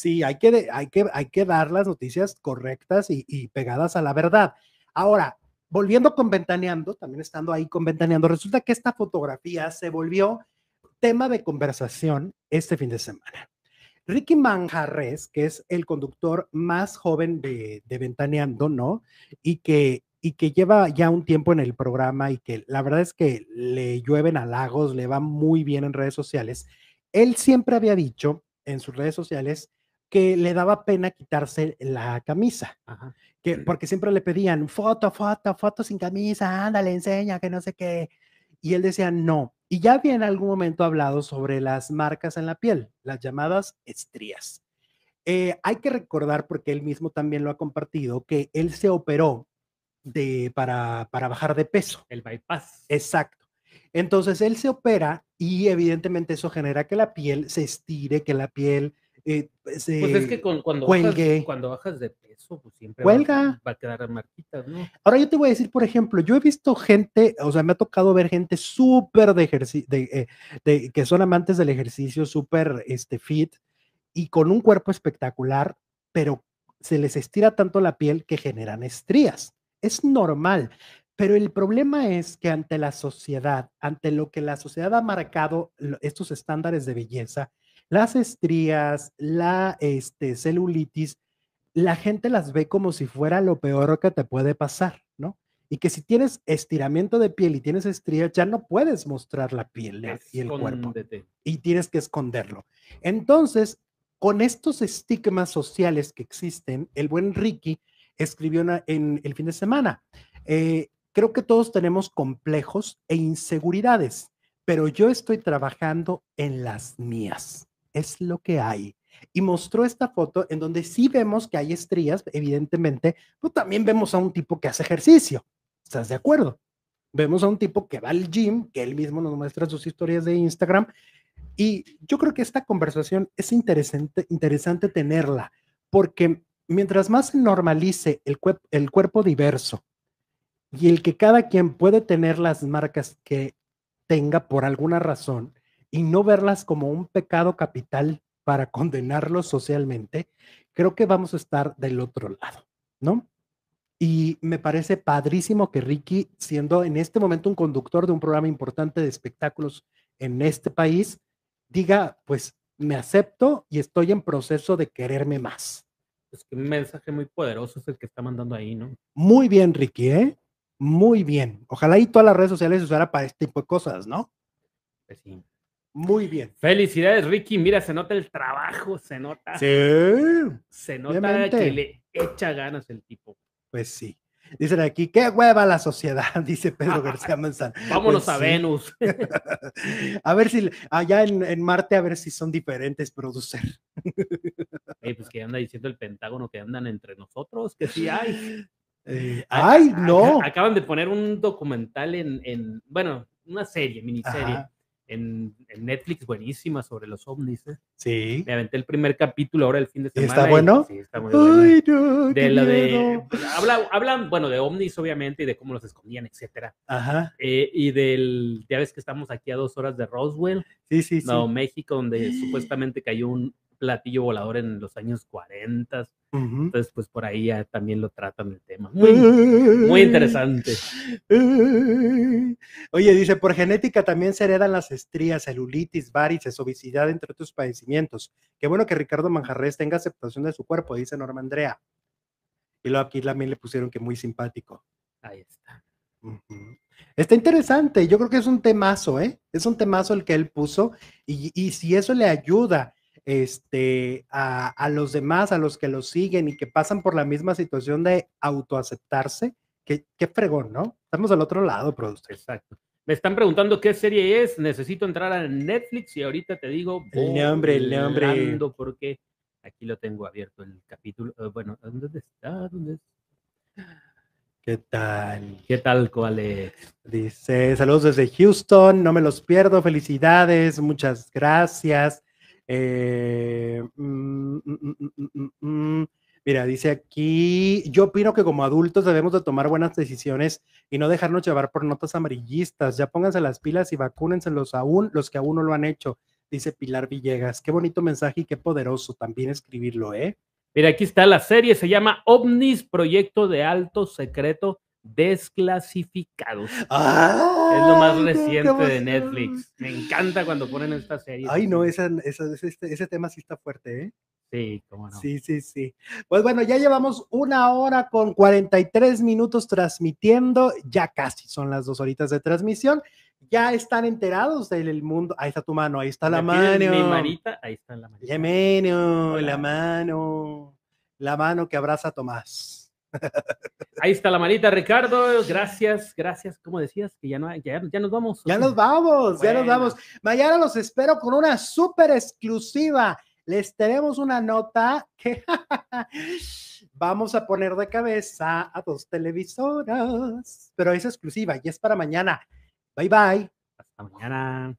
Sí, hay que, hay que, hay que dar las noticias correctas y, pegadas a la verdad. Ahora, volviendo con Ventaneando, también estando ahí con Ventaneando, resulta que esta fotografía se volvió tema de conversación este fin de semana. Ricky Manjarres, que es el conductor más joven de, Ventaneando, ¿no? Y que, y que lleva ya un tiempo en el programa y que la verdad es que le llueven halagos, le va muy bien en redes sociales. Él siempre había dicho en sus redes sociales que le daba pena quitarse la camisa, que, porque siempre le pedían foto, foto, foto sin camisa, ándale, enseña, que no sé qué. Y él decía, no. Y ya había en algún momento hablado sobre las marcas en la piel, las llamadas estrías. Eh, hay que recordar, porque él mismo también lo ha compartido, que él se operó de, para, para bajar de peso. El bypass. Exacto. Entonces él se opera y evidentemente eso genera que la piel se estire, que la piel eh, pues, pues es que eh, cuando, bajas, cuando, bajas, de peso, pues siempre Va, a quedar marquitas, ¿no? Ahora yo te voy a decir, por ejemplo, yo he visto gente, o sea, me ha tocado ver gente súper de ejercicio, eh, que son amantes del ejercicio, súper este, fit y con un cuerpo espectacular, pero se les estira tanto la piel que generan estrías. Es normal. Pero el problema es que ante la sociedad, ante lo que la sociedad ha marcado, estos estándares de belleza, las estrías, la este, celulitis, la gente las ve como si fuera lo peor que te puede pasar, ¿no? Y que si tienes estiramiento de piel y tienes estrías, ya no puedes mostrar la piel y el cuerpo. Y tienes que esconderlo. Entonces, con estos estigmas sociales que existen, el buen Ricky escribió en el fin de semana, eh, creo que todos tenemos complejos e inseguridades, pero yo estoy trabajando en las mías es lo que hay. Y mostró esta foto en donde sí vemos que hay estrías, evidentemente, pero pues también vemos a un tipo que hace ejercicio. ¿Estás de acuerdo? Vemos a un tipo que va al gym, que él mismo nos muestra sus historias de Instagram. Y yo creo que esta conversación es interesante, interesante tenerla, porque mientras más se normalice el, el cuerpo diverso y el que cada quien puede tener las marcas que tenga por alguna razón, y no verlas como un pecado capital para condenarlos socialmente, creo que vamos a estar del otro lado, ¿no? Y me parece padrísimo que Ricky, siendo en este momento un conductor de un programa importante de espectáculos en este país, diga, pues me acepto y estoy en proceso de quererme más. Es que un mensaje muy poderoso es el que está mandando ahí, ¿no? Muy bien, Ricky, ¿eh? Muy bien. Ojalá y todas las redes sociales se usara para este tipo de cosas, ¿no? Pues sí. Muy bien. Felicidades, Ricky. Mira, se nota el trabajo, se nota. Sí. Se nota que le echa ganas el tipo. Pues sí. Dicen aquí, qué hueva la sociedad, dice Pedro García Manzán. Vámonos pues a Venus. a ver si allá en, Marte, a ver si son diferentes producer. pues que anda diciendo el Pentágono que andan entre nosotros, que sí hay. Eh, ay, no. acaban de poner un documental en, bueno, una serie, miniserie en, Netflix buenísima sobre los ovnis. ¿eh? Sí. Me aventé el primer capítulo ahora el fin de semana. ¿Está bueno? sí, está de la de, habla, hablan, bueno, de ovnis, obviamente, y de cómo los escondían, etcétera. Ajá. Eh, y del, ya ves que estamos aquí a dos horas de Roswell. Sí, sí, México, donde supuestamente cayó un platillo volador en los años 40. Entonces, pues por ahí ya también lo tratan el tema. Muy, interesante. Oye, dice, por genética también se heredan las estrías, celulitis, varices, obesidad, entre otros padecimientos. Qué bueno que Ricardo Manjarres tenga aceptación de su cuerpo, dice Norma Andrea. Y luego aquí también le pusieron que muy simpático. Ahí está. Está interesante, yo creo que es un temazo, ¿eh? Es un temazo el que él puso y, y si eso le ayuda este, a, los demás, a los que los siguen y que pasan por la misma situación de autoaceptarse, qué, qué fregón, ¿no? Estamos al otro lado, productor. Exacto. Me están preguntando qué serie es, necesito entrar a Netflix y ahorita te digo. El nombre, el nombre. Porque aquí lo tengo abierto el capítulo. Eh, bueno, ¿dónde está? ¿Dónde ¿Qué tal? ¿Qué tal, es Dice, saludos desde Houston, no me los pierdo, felicidades, muchas gracias. Eh, mm, mm, mm, Mira, dice aquí, yo opino que como adultos debemos de tomar buenas decisiones y no dejarnos llevar por notas amarillistas. Ya pónganse las pilas y vacúnenselos los aún, los que aún no lo han hecho, dice Pilar Villegas. Qué bonito mensaje y qué poderoso también escribirlo, ¿eh? Mira, aquí está la serie, se llama OVNIS, Proyecto de Alto Secreto. Desclasificados. Es lo más reciente de Netflix. Me encanta cuando ponen esta serie. Ay, no, este, ese, tema sí está fuerte, ¿eh? Sí, cómo no. Sí, sí, sí. Pues bueno, ya llevamos una hora con 43 minutos transmitiendo, ya casi son las dos horitas de transmisión. Ya están enterados del mundo. Ahí está tu mano, ahí está la mano. Mi manita, ahí está la mano. La mano, la mano, la mano que abraza a Tomás. Ahí está la manita, Ricardo. Gracias, gracias. como decías? Que ya, no ya, nos vamos. Ya nos vamos, ya nos vamos. Mañana los espero con una súper exclusiva. Les tenemos una nota que vamos a poner de cabeza a dos televisoras, pero es exclusiva y es para mañana. Bye bye. Hasta mañana.